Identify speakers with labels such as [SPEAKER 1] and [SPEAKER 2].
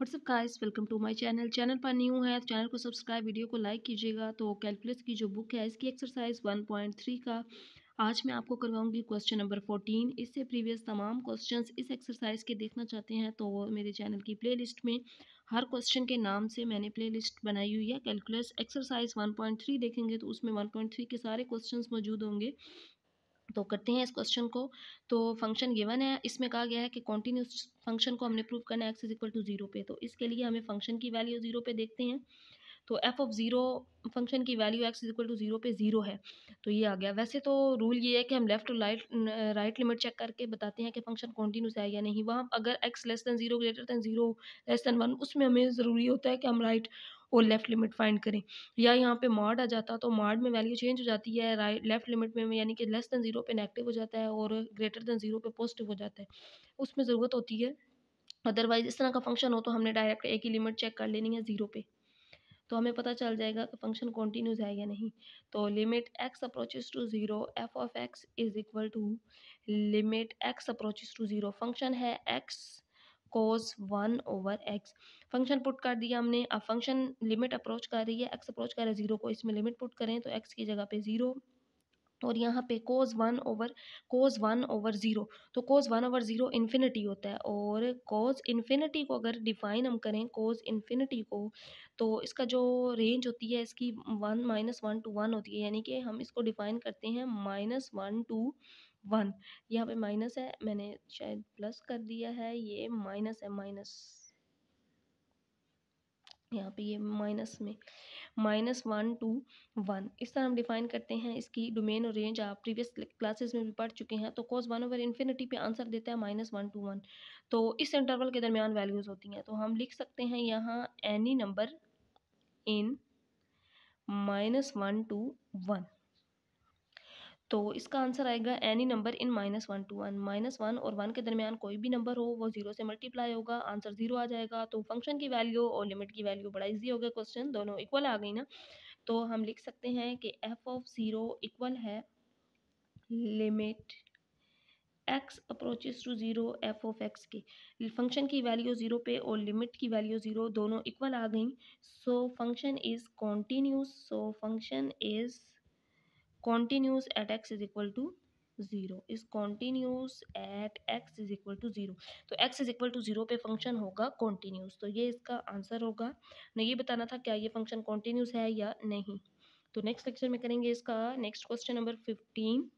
[SPEAKER 1] WhatsApp guys welcome to my channel channel पर new है तो चैनल को सब्सक्राइब वीडियो को लाइक कीजिएगा तो कैलकुलस की जो बुक है इसकी एक्सरसाइज 1.3 का आज मैं आपको करवाऊंगी क्वेश्चन नंबर 14 इससे प्रीवियस तमाम क्वेश्चंस इस एक्सरसाइज के देखना चाहते हैं तो मेरे चैनल की प्ले में हर क्वेश्चन के नाम से मैंने प्ले बनाई हुई है कैलकुलस एक्सरसाइज वन देखेंगे तो उसमें वन के सारे क्वेश्चन मौजूद होंगे तो करते हैं इस क्वेश्चन को तो फंक्शन गिवन है इसमें कहा गया है कि कॉन्टीन्यूस फंक्शन को हमने प्रूव करना है x is equal to zero पे तो इसके लिए हमें फंक्शन की वैल्यू ज़ीरो पे देखते हैं तो एफ ऑफ ज़ीरो फंक्शन की value x is equal to zero पे ज़ीरो है तो ये आ गया वैसे तो रूल ये है कि हम लेफ्ट और राइट राइट लिमिट चेक करके बताते हैं कि फंक्शन कॉन्टीन्यूस है या नहीं वहाँ अगर x less than zero greater than zero less than one उसमें हमें ज़रूरी होता है कि हम राइट और लेफ़्ट लिमिट फाइंड करें या यहाँ पे मॉड आ जाता तो मॉड में वैल्यू चेंज हो जाती है राइट लेफ़्ट लिमिट में यानी कि लेस दैन ज़ीरो पे नेगेटिव हो जाता है और ग्रेटर दैन ज़ीरो पे पॉजिटिव हो जाता है उसमें ज़रूरत होती है अदरवाइज़ इस तरह का फंक्शन हो तो हमने डायरेक्ट एक ही लिमिट चेक कर लेनी है ज़ीरो पे तो हमें पता चल जाएगा कि फंक्शन कॉन्टीन्यूज है या नहीं तो limit x approaches to zero f of x is equal to limit x approaches to zero function है x cos one over x function put कर दिया हमने अब फंक्शन लिमिट अप्रोच कर रही है एक्स अप्रोच कर रहा है ज़ीरो को इसमें लिमिट पुट करें तो एक्स की जगह पे ज़ीरो और यहाँ पे cos one over cos one over zero तो cos one over zero infinity होता है और कोज इन्फिनिटी को अगर डिफाइन हम करें कोज इन्फिनिटी को तो इसका जो रेंज होती है इसकी one minus one to one होती है यानी कि हम इसको डिफ़ाइन करते हैं माइनस वन टू वन यहाँ पे माइनस है मैंने शायद प्लस कर दिया है ये माइनस है माइनस यहाँ पे ये माइनस में माइनस वन टू वन इस तरह हम डिफाइन करते हैं इसकी डोमेन और रेंज आप प्रीवियस क्लासेस में भी पढ़ चुके हैं तो कोस वन ओवर इन्फिनिटी पे आंसर देता है माइनस वन टू वन तो इस इंटरवल के दरमियान वैल्यूज़ होती हैं तो हम लिख सकते हैं यहाँ any number in minus one to one तो इसका आंसर आएगा any number in minus one to one minus one और वन के दरमियान कोई भी नंबर हो वो जीरो से मल्टीप्लाई होगा आंसर जीरो आ जाएगा तो फंक्शन की वैल्यू और लिमिट की वैल्यू बड़ा इजी हो गया क्वेश्चन दोनों इक्वल आ गई ना तो हम लिख सकते हैं कि एफ ऑफ ज़ीरो इक्वल है limit x approaches to zero f of x के फंक्शन की वैल्यू ज़ीरो पे और लिमिट की वैल्यू ज़ीरो दोनों इक्वल आ गई so function is continuous so function is continuous at x is equal to zero is continuous at x is equal to zero तो x is equal to zero पे function होगा continuous तो ये इसका answer होगा ना ये बताना था क्या ये फंक्शन कॉन्टीन्यूस है या नहीं तो नेक्स्ट लेक्चर में करेंगे इसका नेक्स्ट क्वेश्चन नंबर फिफ्टीन